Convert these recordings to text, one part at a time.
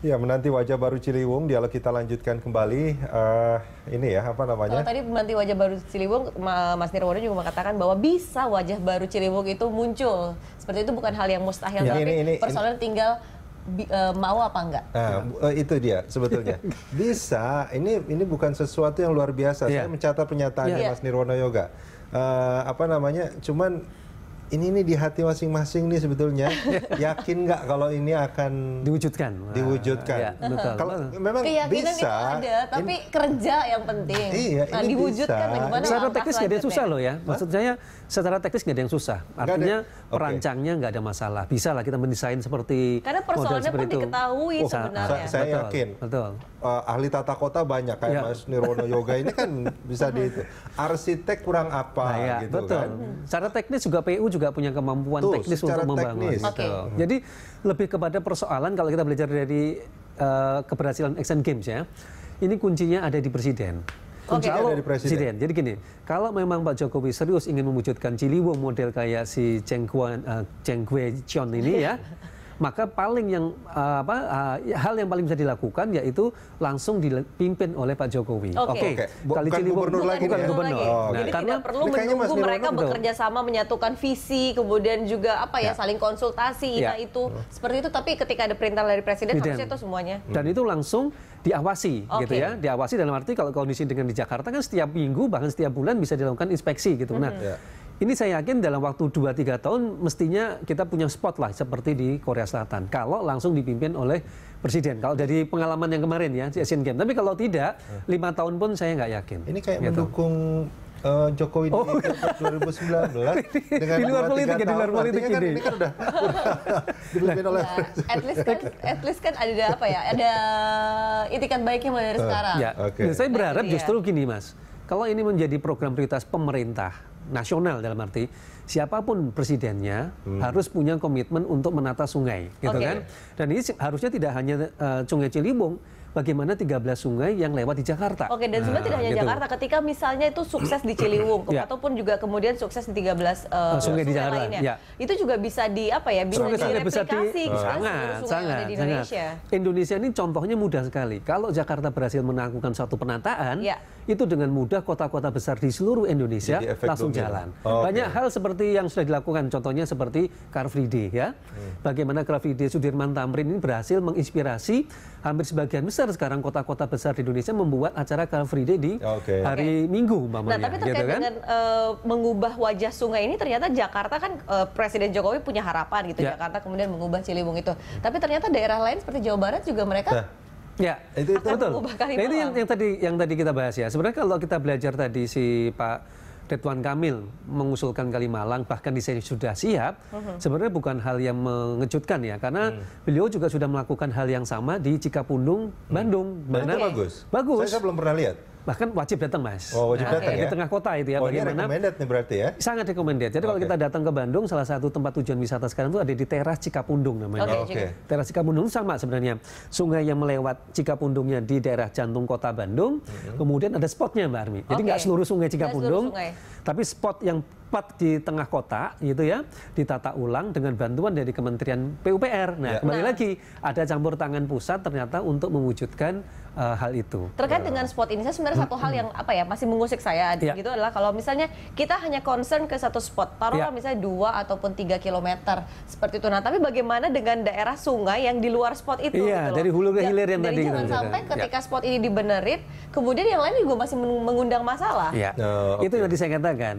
Ya, menanti wajah baru Ciliwung, dialog kita lanjutkan kembali. Uh, ini ya, apa namanya? Kalau tadi menanti wajah baru Ciliwung, Mas Nirwono juga mengatakan bahwa bisa wajah baru Ciliwung itu muncul. Seperti itu bukan hal yang mustahil, ya, tapi ini, ini, persoalan tinggal eh, mau apa enggak? Nah, eh, itu dia sebetulnya. Bisa. Ini ini bukan sesuatu yang luar biasa. Yeah. Saya ya. mencatat pernyataannya yeah. Mas Nirwono Yoga. Uh, apa namanya? Cuman ini nih di hati masing-masing nih sebetulnya yakin nggak kalau ini akan diwujudkan diwujudkan ya, kalau memang Keyakinan bisa itu ada tapi ini, kerja yang penting iya, nah, diwujudkan bisa. secara teknis nggak ada yang susah loh ya maksud saya secara teknis nggak ada yang susah artinya perancangnya nggak ada masalah. Bisa lah kita mendesain seperti Karena persoalannya pun itu. diketahui oh, sebenarnya. Saya, saya betul, yakin. Betul. Uh, ahli tata kota banyak kayak ya. Mas Nirwono Yoga ini kan bisa di itu. Arsitek kurang apa nah, ya, gitu betul. kan. Secara teknis juga PU juga punya kemampuan Tuh, teknis untuk membangun. Teknis. Okay. Hmm. Jadi lebih kepada persoalan kalau kita belajar dari uh, keberhasilan Action Games ya. Ini kuncinya ada di presiden kalau dari presiden. Jadi gini, kalau memang Pak Jokowi serius ingin mewujudkan Ciliwung model kayak si Cheng Kuan, uh, Cheng Kue Chion ini ya, maka paling yang eh, apa eh, hal yang paling bisa dilakukan yaitu langsung dipimpin oleh Pak Jokowi. Oke. Okay. Okay. Kali bukan gubernur lagi bukan ya? gubernur. Oh, okay. Jadi karena tidak perlu menunggu mereka bekerja sama menyatukan visi kemudian juga apa ya, ya. saling konsultasi ya. Nah, itu hmm. seperti itu tapi ketika ada perintah dari presiden harusnya itu semuanya. Hmm. Dan itu langsung diawasi okay. gitu ya. Diawasi dalam arti kalau kondisi dengan di Jakarta kan setiap minggu bahkan setiap bulan bisa dilakukan inspeksi gitu. Nah, -hmm. Nah, Ya. Ini saya yakin dalam waktu 2-3 tahun mestinya kita punya spot lah seperti di Korea Selatan. Kalau langsung dipimpin oleh presiden. Kalau dari pengalaman yang kemarin ya, Asian Games. Tapi kalau tidak, 5 tahun pun saya nggak yakin. Ini kayak gitu. mendukung uh, Jokowi oh. di 2019 dengan di luar politik ya, di luar politik ini. Kan, ini kan udah, udah oleh nah, at least kan at least kan ada apa ya? Ada itikan baiknya mulai dari eh, sekarang. Ya. Okay. Dan saya berharap iya. justru gini, Mas. Kalau ini menjadi program prioritas pemerintah nasional dalam arti siapapun presidennya hmm. harus punya komitmen untuk menata sungai, gitu okay. kan? Dan ini harusnya tidak hanya uh, Sungai Ciliwung, bagaimana 13 sungai yang lewat di Jakarta. Oke, dan nah, sebenarnya nah, tidak hanya gitu. Jakarta. Ketika misalnya itu sukses di Ciliwung ya. ataupun juga kemudian sukses di 13 uh, sungai, sungai di Jakarta lainnya. Ya. Itu juga bisa di apa ya? Bisa Sukses direplikasi bisa di, sangat, sungai sangat, di Indonesia. Sangat. Indonesia ini contohnya mudah sekali. Kalau Jakarta berhasil menanggungkan suatu penataan, ya. itu dengan mudah kota-kota besar di seluruh Indonesia langsung domino. jalan. Oh, Banyak okay. hal seperti yang sudah dilakukan. Contohnya seperti Car Free Day ya. Hmm. Bagaimana Car Free Day Sudirman Tamrin ini berhasil menginspirasi hampir sebagian besar besar sekarang kota-kota besar di Indonesia membuat acara Car Free Day di okay. hari okay. Minggu umpamanya. Nah, tapi gitu terkait gitu kan? dengan uh, mengubah wajah sungai ini ternyata Jakarta kan uh, Presiden Jokowi punya harapan gitu yeah. Jakarta kemudian mengubah Ciliwung itu. Hmm. Tapi ternyata daerah lain seperti Jawa Barat juga mereka nah. Ya, itu, itu betul. Nah, itu yang, yang tadi yang tadi kita bahas ya. Sebenarnya kalau kita belajar tadi si Pak Ridwan Kamil mengusulkan Kalimalang bahkan di sini sudah siap uh-huh. sebenarnya bukan hal yang mengejutkan ya karena hmm. beliau juga sudah melakukan hal yang sama di Cikapundung, hmm. Bandung. Mana okay. bagus. Bagus. Saya, saya belum pernah lihat bahkan wajib datang mas. Oh wajib nah, datang ya? Di tengah kota itu ya. Oh bagaimana, ini nih berarti ya? Sangat recommended. Jadi okay. kalau kita datang ke Bandung, salah satu tempat tujuan wisata sekarang itu ada di teras Cikapundung namanya. Oke. Okay, okay. Teras Cikapundung sama sebenarnya. Sungai yang melewat Cikapundungnya di daerah jantung kota Bandung. Hmm. Kemudian ada spotnya Mbak Armi. Jadi nggak okay. seluruh sungai Cikapundung. Seluruh sungai. Tapi spot yang tepat di tengah kota gitu ya ditata ulang dengan bantuan dari Kementerian PUPR. Nah, ya. kembali nah. lagi ada campur tangan pusat ternyata untuk mewujudkan uh, hal itu. Terkait ya. dengan spot ini, saya sebenarnya satu hal yang apa ya masih mengusik saya yeah. gitu adalah kalau misalnya kita hanya concern ke satu spot, taruhlah yeah. misalnya dua ataupun tiga kilometer seperti itu. Nah, tapi bagaimana dengan daerah sungai yang di luar spot itu? Iya, gitu dari hulu ke ya, hilir yang tadi. Jangan gitu. sampai ya. ketika yeah. spot ini dibenerin, kemudian yang lain juga masih mengundang masalah. Iya, Oh, okay. Itu yang tadi saya katakan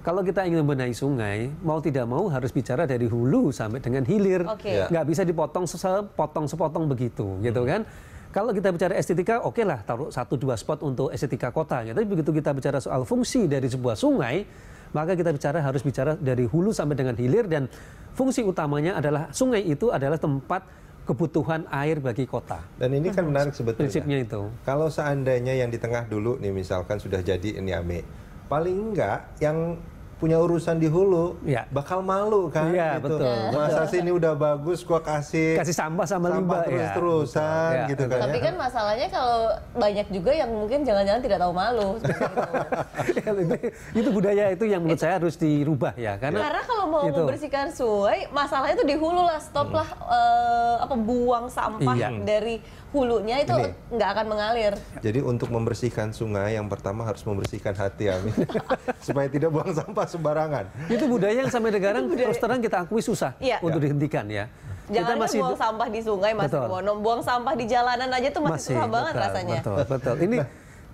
kalau kita ingin membenahi sungai, mau tidak mau harus bicara dari hulu sampai dengan hilir. Okay. Iya. Yeah. Nggak bisa dipotong sepotong-sepotong begitu, gitu hmm. kan? Kalau kita bicara estetika, oke lah taruh satu dua spot untuk estetika kota. Ya. Tapi begitu kita bicara soal fungsi dari sebuah sungai, maka kita bicara harus bicara dari hulu sampai dengan hilir dan fungsi utamanya adalah sungai itu adalah tempat kebutuhan air bagi kota. Dan ini kan hmm. menarik sebetulnya. Prinsipnya itu. Kalau seandainya yang di tengah dulu nih misalkan sudah jadi ini ame, paling enggak yang punya urusan di hulu, ya. bakal malu kan? Iya gitu. betul. Masa sih ini udah bagus, gua kasih kasih sampah sama sampah limbah terus iya. terusan ya. gitu iya, kan? Tapi ya. kan masalahnya kalau banyak juga yang mungkin jangan-jangan tidak tahu malu. itu. Iya, itu budaya itu yang menurut saya harus dirubah ya karena karena kalau mau gitu. membersihkan sungai, masalahnya itu di hulu lah, stop lah hmm. Eh, apa buang sampah iya. dari hulunya itu nggak akan mengalir. Jadi untuk membersihkan sungai yang pertama harus membersihkan hati Amin supaya tidak buang sampah sembarangan. Itu budaya yang sampai sekarang terus terang kita akui susah ya. untuk ya. dihentikan ya. Jangan kita masih buang sampah di sungai Mas Bono, buang sampah di jalanan aja tuh masih, masih susah banget betul, rasanya. Betul, betul. Ini nah,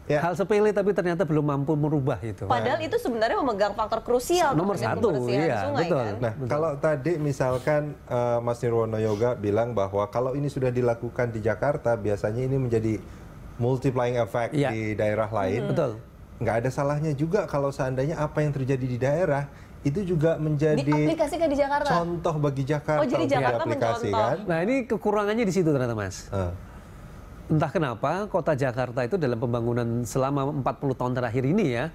Ya. Hal sepele tapi ternyata belum mampu merubah itu. Padahal itu sebenarnya memegang faktor krusial. Nomor satu, iya, sungai, kan? betul. Kan? Nah, betul. kalau tadi misalkan uh, Mas Nirwono Yoga bilang bahwa kalau ini sudah dilakukan di Jakarta, biasanya ini menjadi multiplying effect ya. di daerah lain. Hmm. Betul nggak ada salahnya juga kalau seandainya apa yang terjadi di daerah itu juga menjadi di Jakarta. Contoh bagi Jakarta. Oh, jadi Jakarta aplikasi, kan? Nah, ini kekurangannya di situ ternyata, Mas. Uh. Entah kenapa kota Jakarta itu dalam pembangunan selama 40 tahun terakhir ini ya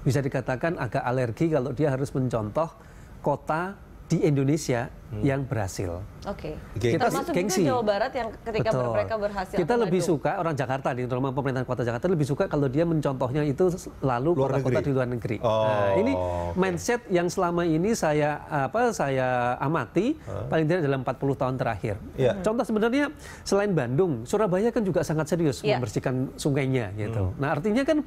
bisa dikatakan agak alergi kalau dia harus mencontoh kota di Indonesia hmm. yang berhasil. Oke. Okay. Kita Termasuk gengsi. Jawa Barat yang ketika Betul. mereka berhasil. Kita lebih Bandung. suka orang Jakarta di terutama pemerintahan kota Jakarta lebih suka kalau dia mencontohnya itu lalu kota-kota di luar negeri. Nah, oh, nah, ini okay. mindset yang selama ini saya apa saya amati huh? paling tidak dalam 40 tahun terakhir. Yeah. Hmm. Contoh sebenarnya selain Bandung, Surabaya kan juga sangat serius yeah. membersihkan sungainya gitu. Hmm. Nah, artinya kan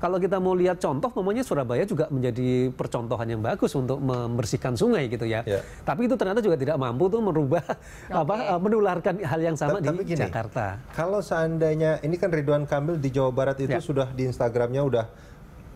kalau kita mau lihat contoh, namanya Surabaya juga menjadi percontohan yang bagus untuk membersihkan sungai gitu ya. ya. Tapi itu ternyata juga tidak mampu tuh merubah okay. apa eh, menularkan hal yang sama tapi, di gini, Jakarta. Kalau seandainya ini kan Ridwan Kamil di Jawa Barat itu ya. sudah di Instagramnya udah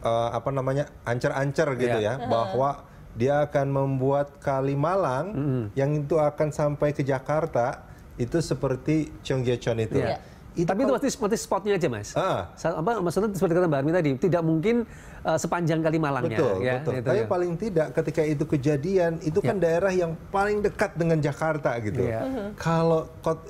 uh, apa namanya ancer-ancer gitu ya, ya hmm. bahwa dia akan membuat Malang mm -hmm. yang itu akan sampai ke Jakarta itu seperti Cheonggyecheon itu. Yeah. Itu Tapi itu pasti seperti spotnya aja mas. Ah. Apa maksudnya seperti kata Mbak Armin tadi, tidak mungkin uh, sepanjang kali Malangnya. Betul, ya, betul. Gitu, Tapi ya. paling tidak ketika itu kejadian, itu kan ya. kan daerah yang paling dekat dengan Jakarta gitu. Ya. Iya. Kalau kot,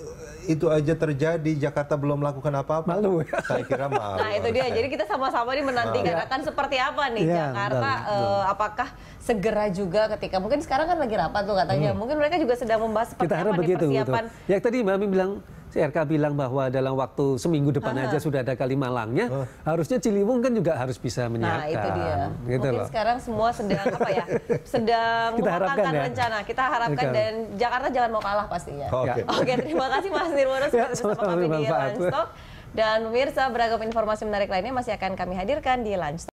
itu aja terjadi, Jakarta belum melakukan apa-apa. Malu. Ya. Saya kira malu. Nah itu dia. Jadi kita sama-sama nih menantikan ya. akan seperti apa nih ya, Jakarta. Betul, uh, Apakah segera juga ketika mungkin sekarang kan lagi rapat tuh katanya. Hmm. Mungkin mereka juga sedang membahas seperti kita apa begitu, persiapan. Ya tadi Mbak Armin bilang CRK bilang bahwa dalam waktu seminggu depan Aha. aja sudah ada Kalimalangnya, oh. harusnya Ciliwung kan juga harus bisa nah, menyiapkan. Nah, itu dia. Gitu Mungkin loh. sekarang semua sedang apa ya? Sedang kita harapkan ya. rencana. Kita harapkan dan Jakarta jangan mau kalah pastinya. Oke. Okay. Ya. okay, terima kasih Mas Nirwono sudah ya, bersama kami di Lunchtalk. Dan pemirsa beragam informasi menarik lainnya masih akan kami hadirkan di Lunchtalk.